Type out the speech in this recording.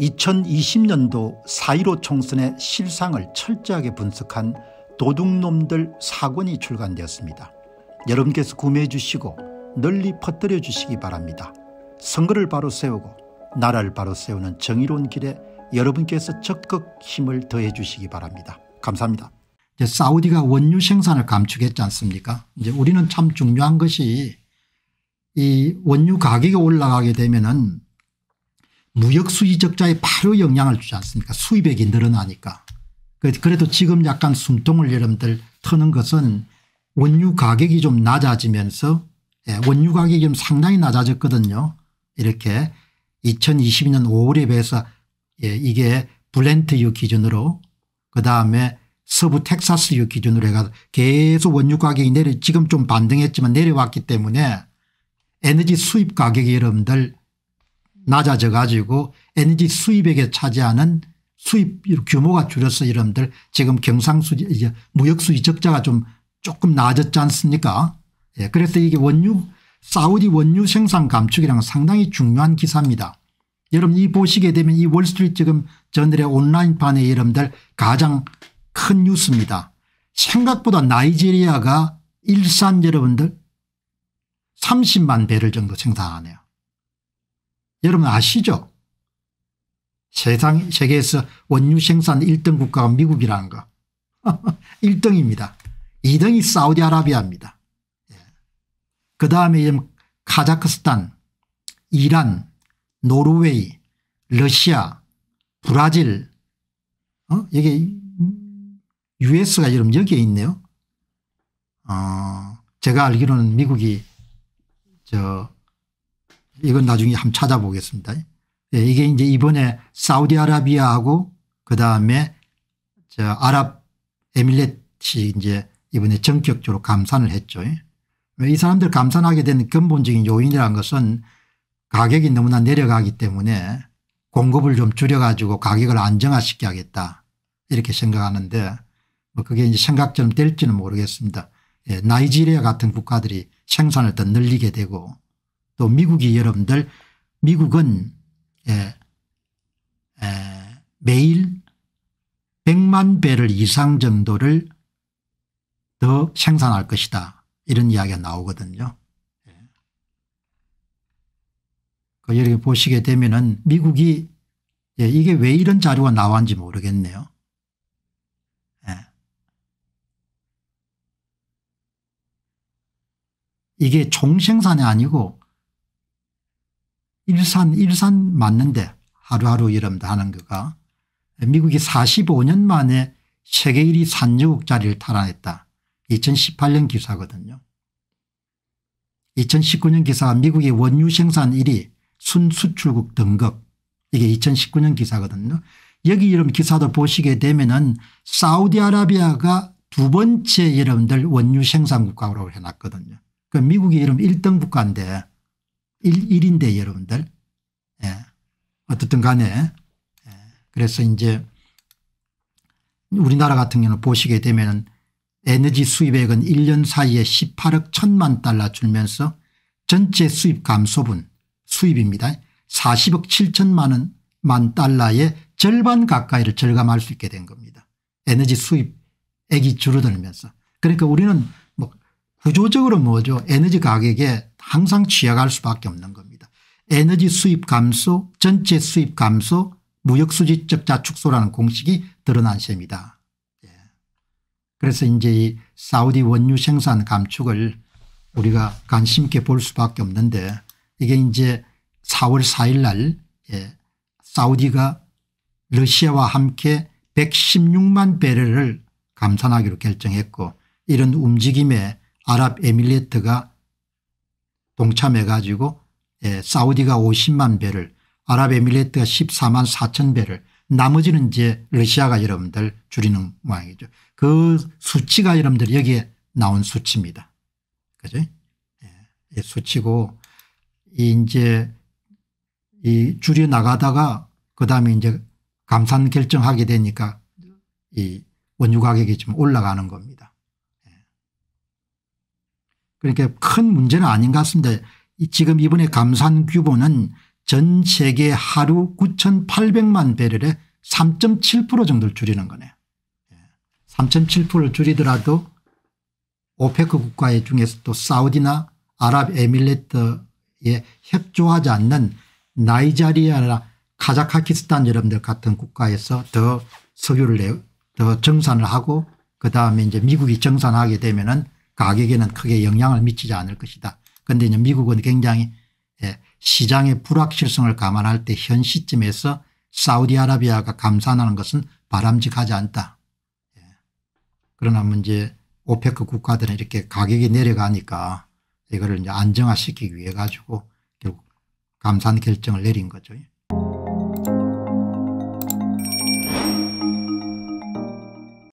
2020년도 4.15 총선의 실상을 철저하게 분석한 도둑놈들 사권이 출간되었습니다. 여러분께서 구매해 주시고 널리 퍼뜨려 주시기 바랍니다. 선거를 바로 세우고 나라를 바로 세우는 정의로운 길에 여러분께서 적극 힘을 더해 주시기 바랍니다. 감사합니다. 이제 사우디가 원유 생산을 감축했지 않습니까 이제 우리는 참 중요한 것이 이 원유 가격이 올라가게 되면은 무역 수지적자에 바로 영향을 주지 않습니까 수입액이 늘어나니까 그, 그래도 지금 약간 숨통을 여러분들 터는 것은 원유 가격이 좀 낮아지면서 예, 원유 가격이 좀 상당히 낮아졌거든요 이렇게 2022년 5월에 비해서 예, 이게 블렌트유 기준으로 그다음에 서부 텍사스유 기준으로 해가 계속 원유 가격이 내려 지금 좀 반등했지만 내려왔기 때문에 에너지 수입 가격이 여러분들 낮아져 가지고 에너지 수입액에 차지하는 수입 규모가 줄어서 여러분들 지금 경상수 이제 무역수지 적자가 좀 조금 나아졌지 않습니까 예, 그래서 이게 원유 사우디 원유 생산 감축이랑 상당히 중요한 기사입니다. 여러분 이 보시게 되면 이 월스트리트 지금 저늘의 온라인판에 여러분들 가장 큰 뉴스입니다. 생각보다 나이지리아가 일산 여러분들 30만 배를 정도 생산하네요. 여러분 아시죠? 세상 세계에서 원유 생산 1등 국가가 미국이라는 거 1등입니다. 2등이 사우디아라비아입니다. 예. 그 다음에 카자크스탄 이란 노르웨이 러시아 브라질 어? 이게 US가 여러분 여기에 있네요. 어, 제가 알기로는 미국이 저 이건 나중에 한번 찾아보겠습니다. 예, 이게 이제 이번에 사우디아라비아하고 그 다음에 저 아랍 에밀레티 이제 이번에 전격적으로 감산을 했죠. 이 사람들 감산하게 된 근본적인 요인이란 것은 가격이 너무나 내려가기 때문에 공급을 좀 줄여가지고 가격을 안정화시켜 야겠다 이렇게 생각하는데 뭐 그게 이제 생각처럼 될지는 모르겠습니다. 예, 나이지리아 같은 국가들이 생산을 더 늘리게 되고 또 미국이 여러분들 미국은 에, 예, 에, 예, 매일 100만 배를 이상 정도를 더 생산할 것이다 이런 이야기가 나오거든요. 예. 그 여기 보시게 되면은 미국이 예, 이게 왜 이런 자료가 나왔는지 모르겠네요. 예. 이게 총생산이 아니고 일산 일산 맞는데 하루하루 이름분 하는 거가 미국이 45년 만에 세계 1위 산유국 자리를 탈환했다. 2018년 기사거든요. 2019년 기사 미국의 원유 생산 1위 순수출국 등급 이게 2019년 기사거든요. 여기 이름 기사도 보시게 되면은 사우디아라비아가 두 번째 여러분들 원유 생산 국가로 해놨거든요. 그 미국이 이름 1등 국가인데 일, 1인데 여러분들. 예. 어떻든 간에. 예. 그래서 이제 우리나라 같은 경우는 보시게 되면 에너지 수입액은 1년 사이에 18억 1 천만 달러 줄면서 전체 수입 감소분 수입입니다. 40억 7천만 원 만 달러의 절반 가까이를 절감할 수 있게 된 겁니다. 에너지 수입액이 줄어들면서. 그러니까 우리는 구조적으로 뭐죠 에너지 가격에 항상 취약할 수밖에 없는 겁니다. 에너지 수입 감소 전체 수입 감소 무역수지적 자축소라는 공식이 드러난 셈이다. 예. 그래서 이제 이 사우디 원유 생산 감축을 우리가 관심 있게 볼 수밖에 없는데 이게 이제 4월 4일 날 예. 사우디가 러시아와 함께 116만 배럴을 감산하기로 결정했고 이런 움직임에 아랍에밀리트가 동참해 가지고 예, 사우디가 50만 배를 아랍에밀리트가 14만 4천 배를 나머지는 이제 러시아가 여러분들 줄이는 모양이죠. 그 수치가 여러분들 여기에 나온 수치입니다. 그죠? 예, 수치고 이 이제 이 줄여 나가다가 그다음에 이제 감산 결정하게 되니까 이 원유 가격이 좀 올라가는 겁니다. 그러니까 큰 문제는 아닌 것 같습니다. 지금 이번에 감산 규모는 전 세계 하루 9,800만 배럴에 3.7% 정도를 줄이는 거네요. 3.7%를 예. 줄이더라도 오페크 국가 중에서 또 사우디나 아랍에밀레트에 협조하지 않는 나이자리아나 카자카키스탄 여러분들 같은 국가에서 더 석유를 더 정산을 하고 그다음에 이제 미국이 정산하게 되면은 가격에는 크게 영향을 미치지 않을 것이다. 그런데 이제 미국은 굉장히 예, 시장의 불확실성을 감안할 때 현 시점에서 사우디아라비아가 감산하는 것은 바람직하지 않다. 예. 그러나 문제 뭐 오페크 국가들은 이렇게 가격이 내려가니까 이거를 이제 안정화시키기 위해 가지고 결국 감산 결정을 내린 거죠.